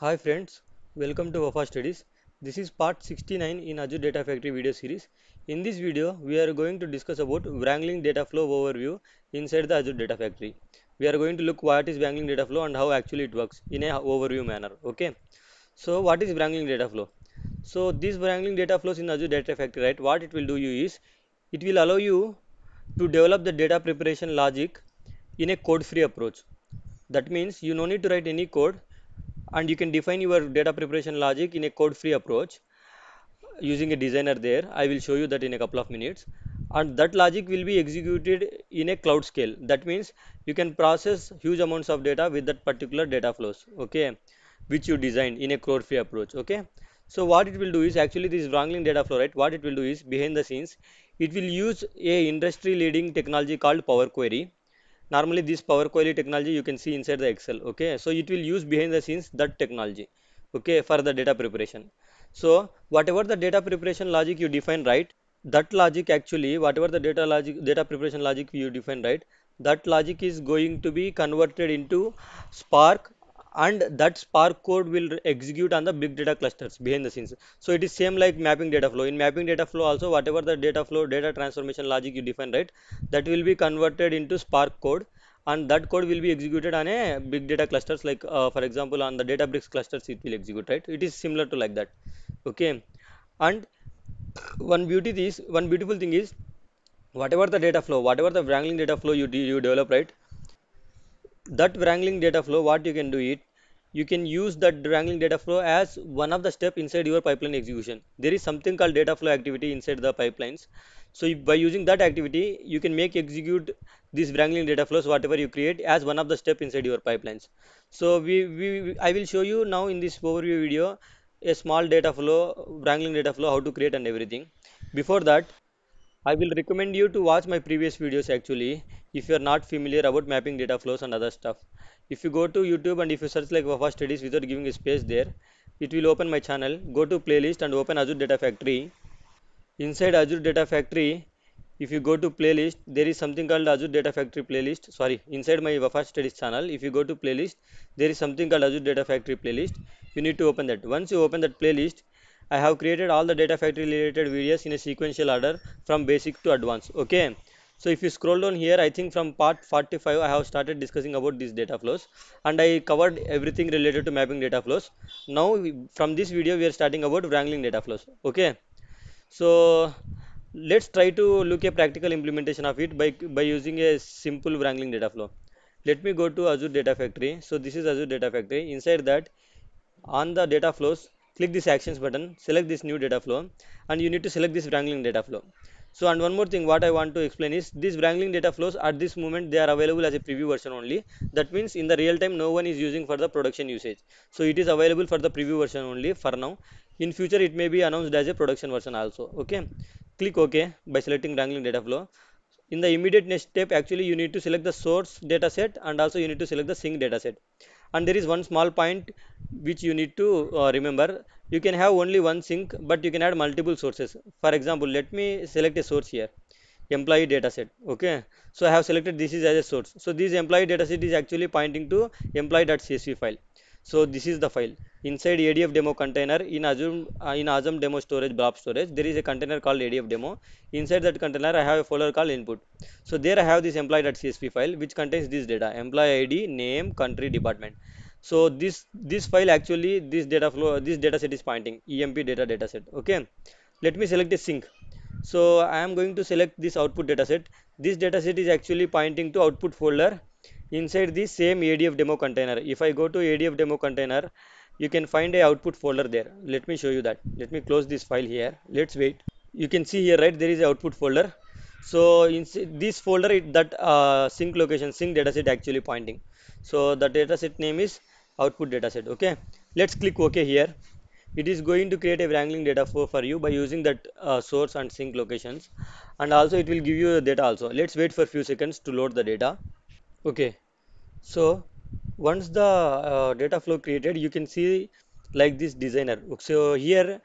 Hi friends, welcome to WAFA Studies. This is part 69 in Azure Data Factory video series. In this video, we are going to discuss about Wrangling data flow overview inside the Azure Data Factory. We are going to look what is Wrangling data flow and how actually it works in a overview manner. Okay. So what is Wrangling data flow? So these Wrangling data flows in Azure Data Factory, right? What it will do you is, it will allow you to develop the data preparation logic in a code-free approach. That means you no need to write any code and you can define your data preparation logic in a code free approach using a designer there i will show you that in a couple of minutes and that logic will be executed in a cloud scale that means you can process huge amounts of data with that particular data flows okay which you designed in a code free approach okay so what it will do is actually this wrangling data flow right what it will do is behind the scenes it will use a industry leading technology called power query normally this power quality technology you can see inside the excel okay so it will use behind the scenes that technology okay for the data preparation so whatever the data preparation logic you define right that logic actually whatever the data logic data preparation logic you define right that logic is going to be converted into spark and that spark code will execute on the big data clusters behind the scenes so it is same like mapping data flow in mapping data flow also whatever the data flow data transformation logic you define right that will be converted into spark code and that code will be executed on a big data clusters like uh, for example on the databricks clusters it will execute right it is similar to like that okay and one beauty is one beautiful thing is whatever the data flow whatever the wrangling data flow you, de you develop right that wrangling data flow what you can do it you can use that wrangling data flow as one of the step inside your pipeline execution there is something called data flow activity inside the pipelines so by using that activity you can make execute these wrangling data flows whatever you create as one of the step inside your pipelines so we, we i will show you now in this overview video a small data flow wrangling data flow how to create and everything before that I will recommend you to watch my previous videos actually if you are not familiar about mapping data flows and other stuff if you go to youtube and if you search like wafa studies without giving a space there it will open my channel go to playlist and open azure data factory inside azure data factory if you go to playlist there is something called azure data factory playlist sorry inside my wafa studies channel if you go to playlist there is something called azure data factory playlist you need to open that once you open that playlist i have created all the data factory related videos in a sequential order from basic to advanced okay so if you scroll down here i think from part 45 i have started discussing about these data flows and i covered everything related to mapping data flows now we, from this video we are starting about wrangling data flows okay so let's try to look a practical implementation of it by by using a simple wrangling data flow let me go to azure data factory so this is azure data factory inside that on the data flows click this actions button select this new data flow and you need to select this wrangling data flow so and one more thing what I want to explain is these wrangling data flows at this moment they are available as a preview version only. That means in the real time no one is using for the production usage. So it is available for the preview version only for now. In future it may be announced as a production version also. Okay. Click OK by selecting wrangling data flow. In the immediate next step actually you need to select the source dataset and also you need to select the sync dataset and there is one small point which you need to uh, remember you can have only one sink, but you can add multiple sources for example let me select a source here employee dataset. okay so i have selected this is as a source so this employee dataset is actually pointing to employee.csv file so this is the file. Inside ADF demo container in Azure uh, in Azure demo storage blob storage there is a container called ADF demo. Inside that container I have a folder called input. So there I have this employee.csv file which contains this data employee ID, name, country, department. So this this file actually this data flow this data set is pointing EMP data data set. Okay. Let me select a sync. So I am going to select this output data set. This data set is actually pointing to output folder inside the same adf demo container if i go to adf demo container you can find a output folder there let me show you that let me close this file here let's wait you can see here right there is output folder so in this folder it, that uh, sync location sync dataset actually pointing so the dataset name is output dataset okay let's click ok here it is going to create a wrangling data for, for you by using that uh, source and sync locations and also it will give you the data also let's wait for few seconds to load the data okay so once the uh, data flow created you can see like this designer so here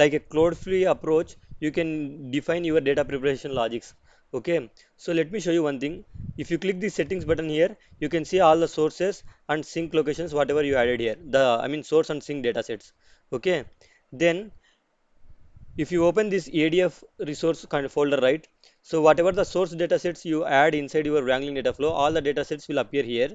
like a cloud free approach you can define your data preparation logics okay so let me show you one thing if you click the settings button here you can see all the sources and sync locations whatever you added here the i mean source and sync data sets okay then if you open this adf resource kind of folder right so whatever the source datasets you add inside your wrangling dataflow all the datasets will appear here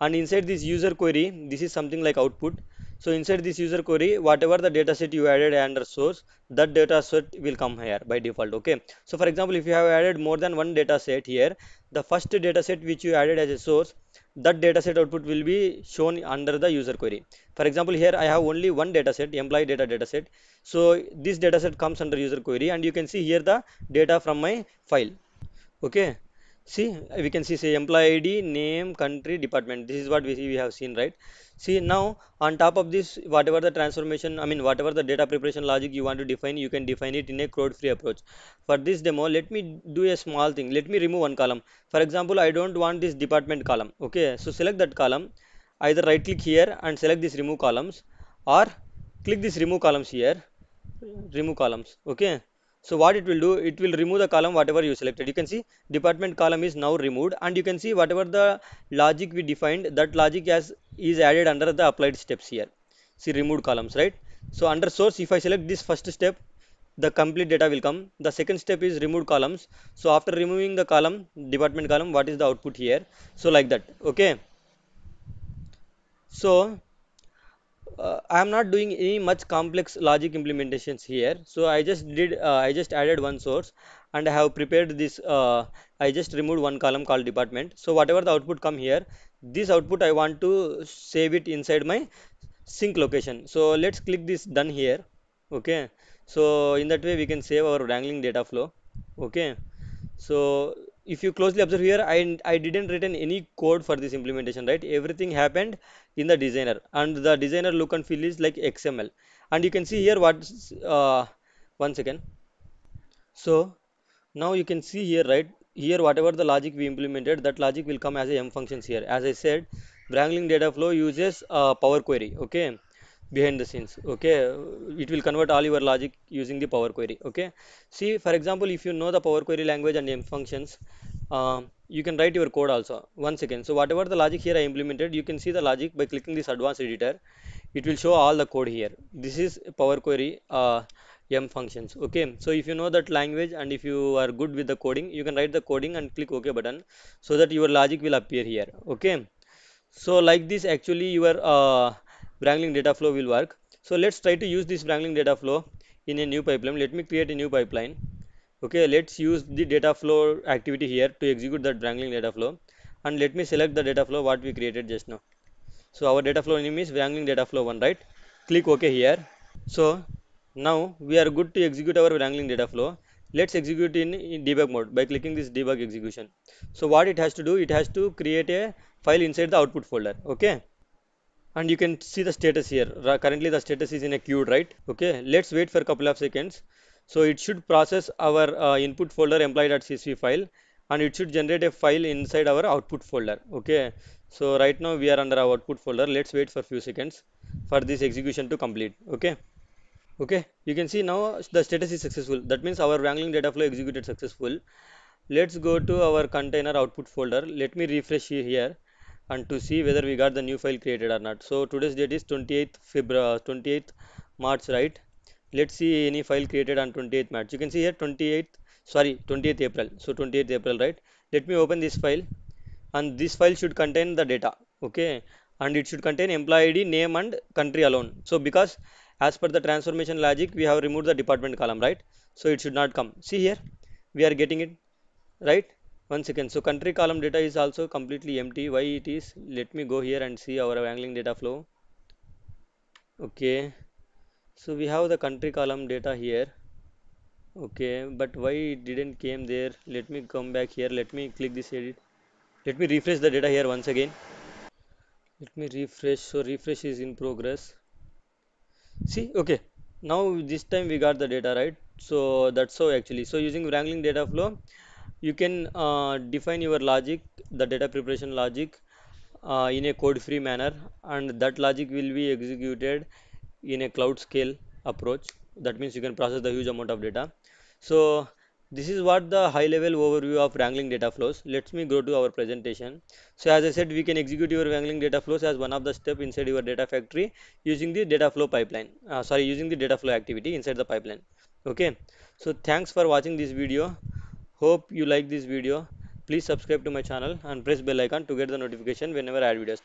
and inside this user query this is something like output so inside this user query whatever the data set you added under source that data set will come here by default okay so for example if you have added more than one data set here the first data set which you added as a source that data set output will be shown under the user query for example here i have only one data set, employee data set. so this data set comes under user query and you can see here the data from my file okay see we can see say employee id name country department this is what we, see, we have seen right see now on top of this whatever the transformation i mean whatever the data preparation logic you want to define you can define it in a crowd free approach for this demo let me do a small thing let me remove one column for example i don't want this department column okay so select that column either right click here and select this remove columns or click this remove columns here remove columns okay so what it will do, it will remove the column whatever you selected. You can see department column is now removed and you can see whatever the logic we defined that logic has, is added under the applied steps here. See removed columns, right? So under source if I select this first step, the complete data will come. The second step is removed columns. So after removing the column, department column, what is the output here? So like that, okay? So uh, I am not doing any much complex logic implementations here so I just did uh, I just added one source and I have prepared this uh, I just removed one column called department so whatever the output come here this output I want to save it inside my sync location so let's click this done here okay so in that way we can save our wrangling data flow okay so if you closely observe here I, I didn't written any code for this implementation right everything happened in the designer and the designer look and feel is like XML and you can see here what uh, once again so now you can see here right here whatever the logic we implemented that logic will come as a m functions here as I said wrangling data flow uses uh, power query okay behind the scenes okay it will convert all your logic using the power query okay see for example if you know the power query language and m functions uh, you can write your code also once again so whatever the logic here i implemented you can see the logic by clicking this advanced editor it will show all the code here this is power query uh, m functions okay so if you know that language and if you are good with the coding you can write the coding and click ok button so that your logic will appear here okay so like this actually your uh, wrangling data flow will work so let's try to use this wrangling data flow in a new pipeline let me create a new pipeline okay let's use the data flow activity here to execute that wrangling data flow and let me select the data flow what we created just now so our data flow name is wrangling data flow one right click ok here so now we are good to execute our wrangling data flow let's execute in, in, debug mode by clicking this debug execution so what it has to do it has to create a file inside the output folder okay and you can see the status here currently the status is in a queued right okay let's wait for a couple of seconds so it should process our uh, input folder employee.csv file and it should generate a file inside our output folder okay so right now we are under our output folder let's wait for few seconds for this execution to complete okay okay you can see now the status is successful that means our wrangling data flow executed successful let's go to our container output folder let me refresh here and to see whether we got the new file created or not so today's date is 28th February 28th March right let's see any file created on 28th March you can see here 28th sorry 28th April so 28th April right let me open this file and this file should contain the data okay and it should contain employee ID name and country alone so because as per the transformation logic we have removed the department column right so it should not come see here we are getting it right once again so country column data is also completely empty why it is let me go here and see our angling data flow okay so we have the country column data here okay but why it didn't came there let me come back here let me click this edit let me refresh the data here once again let me refresh so refresh is in progress see okay now this time we got the data right so that's so actually so using wrangling data flow you can uh, define your logic the data preparation logic uh, in a code free manner and that logic will be executed in a cloud scale approach that means you can process the huge amount of data so this is what the high level overview of wrangling data flows let me go to our presentation so as i said we can execute your wrangling data flows as one of the step inside your data factory using the data flow pipeline uh, sorry using the data flow activity inside the pipeline okay so thanks for watching this video hope you like this video please subscribe to my channel and press bell icon to get the notification whenever i add videos Thank